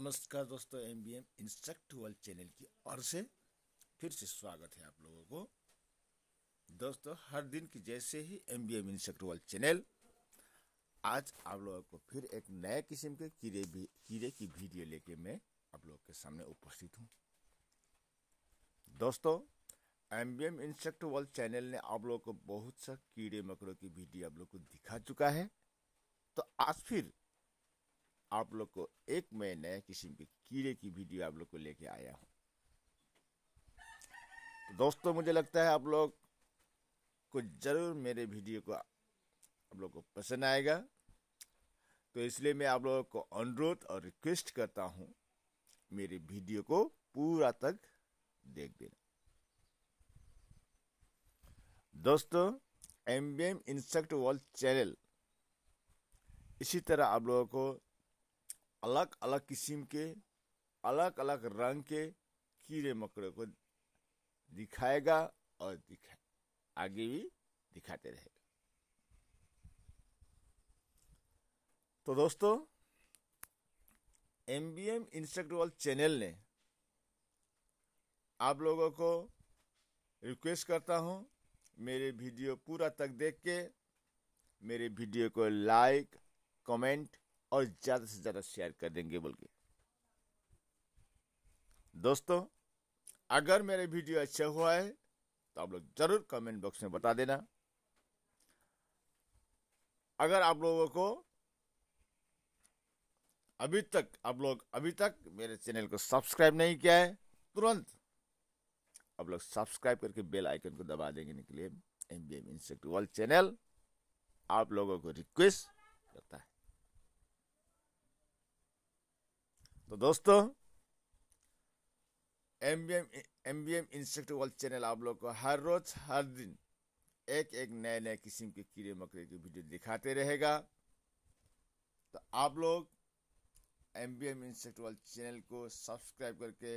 नमस्कार दोस्तों M B M world channel की ओर से फिर से स्वागत है आप लोगों को दोस्तों हर दिन की जैसे ही M B M world channel आज आप लोगों को फिर एक नए किस्म के कीड़े भी कीड़े की वीडियो लेके मैं आप लोगों के सामने उपस्थित हूँ दोस्तों M B M world channel ने आप लोगों को बहुत सा कीड़े मकड़ों की वीडियो आप लोग को दिखा चुका है तो आज फिर आप लोग को एक मैं नए किस्म के कीड़े की वीडियो आप लोग को लेके आया हूँ तो दोस्तों मुझे लगता है आप लोग को ज़रूर मेरे वीडियो को आप लोग को पसंद आएगा तो इसलिए मैं आप लोगों को अनुरोध और रिक्वेस्ट करता हूँ मेरे वीडियो को पूरा तक देख देना दोस्तों M B M insect world channel इसी तरह आप लोगों को अलग अलग किस्म के अलग अलग रंग के कीड़े मकड़े को दिखाएगा और दिखा आगे भी दिखाते रहेगा तो दोस्तों M B M instructable channel ने आप लोगों को रिक्वेस्ट करता हूँ मेरे वीडियो पूरा तक देख के मेरे वीडियो को लाइक कमेंट और ज़्यादा से ज़्यादा शेयर कर देंगे बोल के दोस्तों अगर मेरे वीडियो अच्छा हुआ है तो आप लोग ज़रूर कमेंट बॉक्स में बता देना अगर आप लोगों को अभी तक आप लोग अभी तक मेरे चैनल को सब्सक्राइब नहीं किया है तुरंत आप लोग सब्सक्राइब करके बेल आइकन को दबा देंगे निकले M B M insect world channel आप लोगों को रिक्वेस्ट करता है तो दोस्तों M B M M B M insect world channel आप लोग को हर रोज हर दिन एक एक नए नए किस्म के कीड़े मकड़े की वीडियो दिखाते रहेगा तो आप लोग M B M insect world channel को सब्सक्राइब करके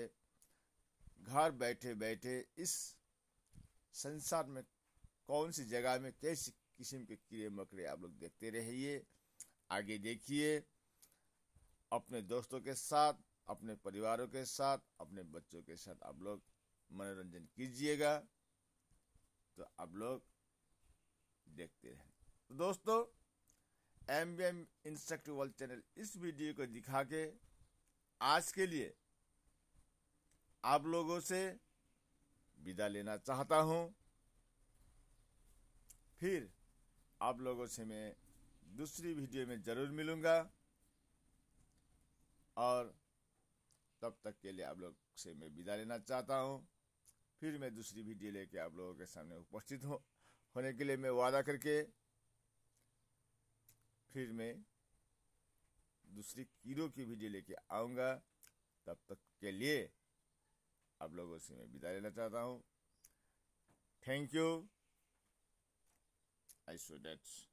घर बैठे बैठे इस संसार में कौन सी जगह में कैसी किस्म के कीड़े मकड़े आप लोग देखते रहिए आगे देखिए अपने दोस्तों के साथ अपने परिवारों के साथ अपने बच्चों के साथ आप लोग मनोरंजन कीजिएगा तो आप लोग देखते रहें तो दोस्तों M B M instruct world channel इस वीडियो को दिखा के आज के लिए आप लोगों से विदा लेना चाहता हूं फिर आप लोगों से मैं दूसरी वीडियो में ज़रूर मिलूंगा और तब तक के लिए आप लोग से मैं विदा लेना चाहता हूँ फिर मैं दूसरी वीडियो लेके आप लोगों के सामने उपस्थित हो होने के लिए मैं वादा करके फिर मैं दूसरी कीड़ों की वीडियो लेके आऊँगा तब तक के लिए आप लोगों से मैं विदा लेना चाहता हूँ thank you I so dates